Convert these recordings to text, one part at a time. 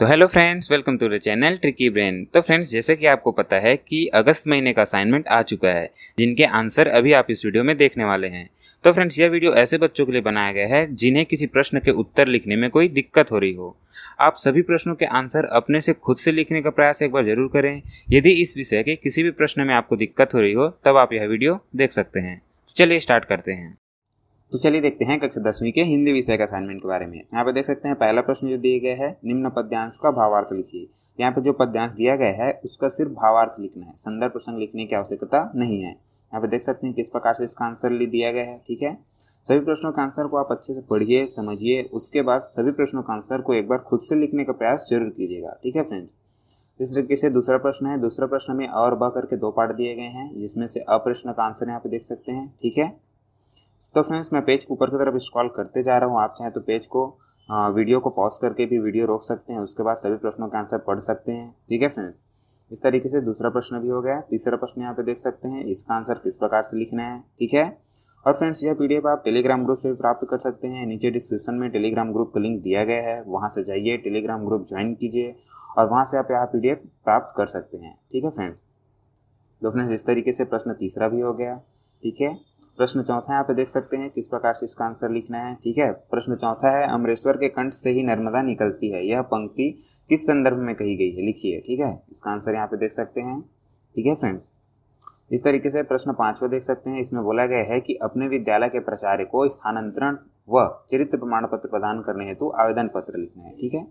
तो hello friends welcome to the channel tricky brain तो friends जैसे कि आपको पता है कि अगस्त महीने का असाइनमेंट आ चुका है जिनके आंसर अभी आप इस वीडियो में देखने वाले हैं तो फ्रेंड्स यह वीडियो ऐसे बच्चों के लिए बनाया गया है जिन्हें किसी प्रश्न के उत्तर लिखने में कोई दिक्कत हो रही हो आप सभी प्रश्नों के आंसर अपने से खुद से लिखने का प्रयास एक बार जरूर करें यदि इस विषय के किसी भी प्रश्न में आपको दिक्कत हो रही हो तब आप यह वीडियो देख सकते हैं तो चलिए स्टार्ट करते हैं तो चलिए देखते हैं कक्षा दसवीं के हिंदी विषय के असाइनमेंट के बारे में यहाँ पे देख सकते हैं पहला प्रश्न जो दिए गए है निम्न पद्यांश का भावार्थ लिखिए यहाँ पे जो पद्यांश दिया गया है उसका सिर्फ भावार्थ लिखना है संदर्भ प्रसंग लिखने की आवश्यकता नहीं है यहाँ पे देख सकते हैं किस प्रकार से इसका आंसर ले दिया गया है ठीक है सभी प्रश्नों का आंसर को आप अच्छे से पढ़िए समझिए उसके बाद सभी प्रश्नों का आंसर को एक बार खुद से लिखने का प्रयास जरूर कीजिएगा ठीक है फ्रेंड्स इस तरीके से दूसरा प्रश्न है दूसरा प्रश्न में और ब करके दो पार्ट दिए गए हैं जिसमें से अप्रश्न का आंसर यहाँ पे देख सकते हैं ठीक है तो फ्रेंड्स मैं पेज को ऊपर की तरफ स्क्रॉल करते जा रहा हूँ आप चाहें तो पेज को वीडियो को पॉज करके भी वीडियो रोक सकते हैं उसके बाद सभी प्रश्नों के आंसर पढ़ सकते हैं ठीक है फ्रेंड्स इस तरीके से दूसरा प्रश्न भी हो गया तीसरा प्रश्न यहाँ पे देख सकते हैं इसका आंसर किस प्रकार से लिखना है ठीक है और फ्रेंड्स यह पीडीएफ आप टेलीग्राम ग्रुप से भी प्राप्त कर सकते हैं नीचे डिस्क्रिप्शन में टेलीग्राम ग्रुप का लिंक दिया गया है वहाँ से जाइए टेलीग्राम ग्रुप ज्वाइन कीजिए और वहाँ से आप यह पी प्राप्त कर सकते हैं ठीक है फ्रेंड्स तो फ्रेंड्स इस तरीके से प्रश्न तीसरा भी हो गया ठीक है प्रश्न चौथा यहाँ पे देख सकते हैं किस प्रकार से इसका आंसर लिखना है ठीक है प्रश्न चौथा है अमरेश्वर के कंठ से ही नर्मदा निकलती है यह पंक्ति किस संदर्भ में कही गई है लिखिए ठीक है इसका आंसर यहाँ पे देख सकते हैं ठीक है फ्रेंड्स इस तरीके से प्रश्न पांचवा देख सकते हैं इसमें बोला गया है कि अपने विद्यालय के प्राचार्य को स्थानांतरण व चरित्र प्रमाण पत्र प्रदान करने हेतु आवेदन पत्र लिखना है ठीक है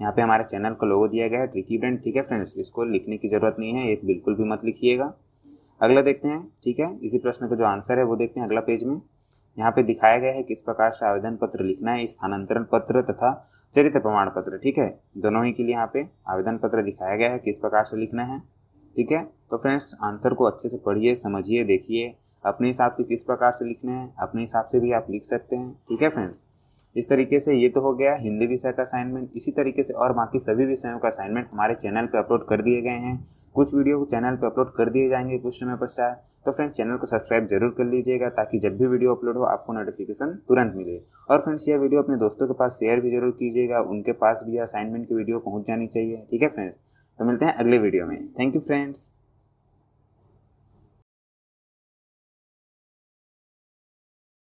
यहाँ पे हमारे चैनल को लोगो दिया गया है ट्रिकी ब्रेंड ठीक है फ्रेंड्स इसको लिखने की जरूरत नहीं है एक बिल्कुल भी मत लिखिएगा अगला देखते हैं ठीक है इसी प्रश्न का जो आंसर है वो देखते हैं अगला पेज में यहाँ पे दिखाया गया है किस प्रकार से आवेदन पत्र लिखना है स्थानांतरण पत्र तथा चरित्र प्रमाण पत्र ठीक है दोनों ही के लिए यहाँ पे आवेदन पत्र दिखाया गया है किस प्रकार से लिखना है ठीक है तो फ्रेंड्स आंसर को अच्छे से पढ़िए समझिए देखिए अपने हिसाब से किस प्रकार से लिखना है अपने हिसाब से भी आप लिख सकते हैं ठीक है फ्रेंड्स इस तरीके से ये तो हो गया हिंदी विषय का असाइनमेंट इसी तरीके से और बाकी सभी विषयों का असाइनमेंट हमारे चैनल पर अपलोड कर दिए गए हैं कुछ वीडियो को चैनल पर अपलोड कर दिए जाएंगे कुछ समय पश्चात तो फ्रेंड्स चैनल को सब्सक्राइब जरूर कर लीजिएगा ताकि जब भी वीडियो अपलोड हो आपको नोटिफिकेशन तुरंत मिले और फ्रेंड्स यह वीडियो अपने दोस्तों के पास शेयर भी जरूर कीजिएगा उनके पास भी असाइनमेंट की वीडियो पहुँच जानी चाहिए ठीक है फ्रेंड्स तो मिलते हैं अगले वीडियो में थैंक यू फ्रेंड्स